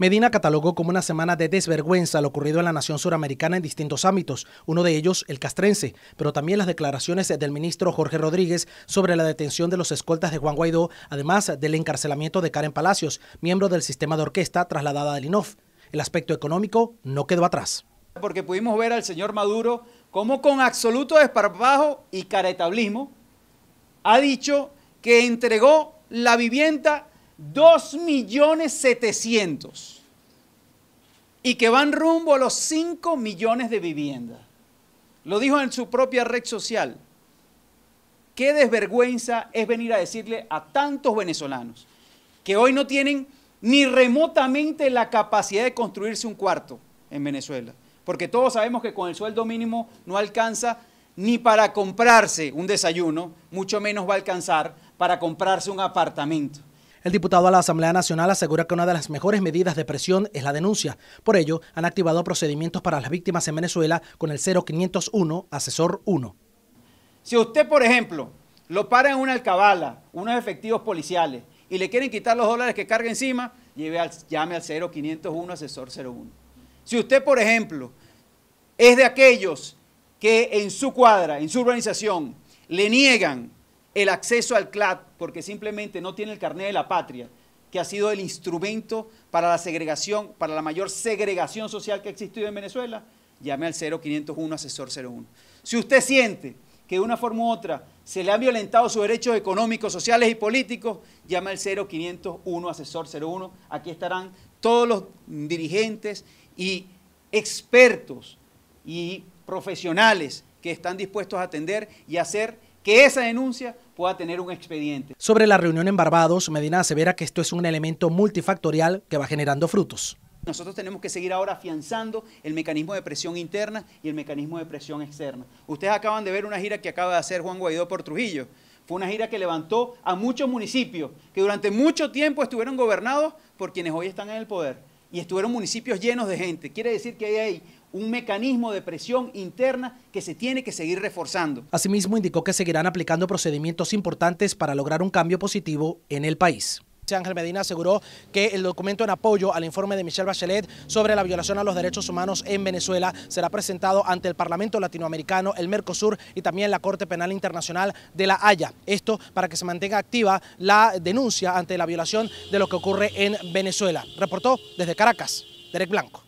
Medina catalogó como una semana de desvergüenza lo ocurrido en la nación suramericana en distintos ámbitos, uno de ellos el castrense, pero también las declaraciones del ministro Jorge Rodríguez sobre la detención de los escoltas de Juan Guaidó, además del encarcelamiento de Karen Palacios, miembro del sistema de orquesta trasladada a Linov. El aspecto económico no quedó atrás. Porque pudimos ver al señor Maduro como con absoluto desparpajo y caretablismo ha dicho que entregó la vivienda 2 millones y que van rumbo a los 5 millones de viviendas. Lo dijo en su propia red social. Qué desvergüenza es venir a decirle a tantos venezolanos que hoy no tienen ni remotamente la capacidad de construirse un cuarto en Venezuela. Porque todos sabemos que con el sueldo mínimo no alcanza ni para comprarse un desayuno, mucho menos va a alcanzar para comprarse un apartamento. El diputado a la Asamblea Nacional asegura que una de las mejores medidas de presión es la denuncia. Por ello, han activado procedimientos para las víctimas en Venezuela con el 0501 Asesor 1. Si usted, por ejemplo, lo para en una alcabala, unos efectivos policiales, y le quieren quitar los dólares que carga encima, llame al 0501 Asesor 01. Si usted, por ejemplo, es de aquellos que en su cuadra, en su urbanización, le niegan el acceso al CLAT porque simplemente no tiene el carnet de la patria, que ha sido el instrumento para la segregación, para la mayor segregación social que ha existido en Venezuela, llame al 0501 asesor 01. Si usted siente que de una forma u otra se le han violentado sus derechos económicos, sociales y políticos, llame al 0501 asesor 01. Aquí estarán todos los dirigentes y expertos y profesionales que están dispuestos a atender y hacer que esa denuncia pueda tener un expediente. Sobre la reunión en Barbados, Medina asevera que esto es un elemento multifactorial que va generando frutos. Nosotros tenemos que seguir ahora afianzando el mecanismo de presión interna y el mecanismo de presión externa. Ustedes acaban de ver una gira que acaba de hacer Juan Guaidó por Trujillo. Fue una gira que levantó a muchos municipios que durante mucho tiempo estuvieron gobernados por quienes hoy están en el poder y estuvieron municipios llenos de gente. Quiere decir que ahí hay un mecanismo de presión interna que se tiene que seguir reforzando. Asimismo, indicó que seguirán aplicando procedimientos importantes para lograr un cambio positivo en el país. Ángel Medina aseguró que el documento en apoyo al informe de Michelle Bachelet sobre la violación a los derechos humanos en Venezuela será presentado ante el Parlamento Latinoamericano, el Mercosur y también la Corte Penal Internacional de La Haya. Esto para que se mantenga activa la denuncia ante la violación de lo que ocurre en Venezuela. Reportó desde Caracas, Derek Blanco.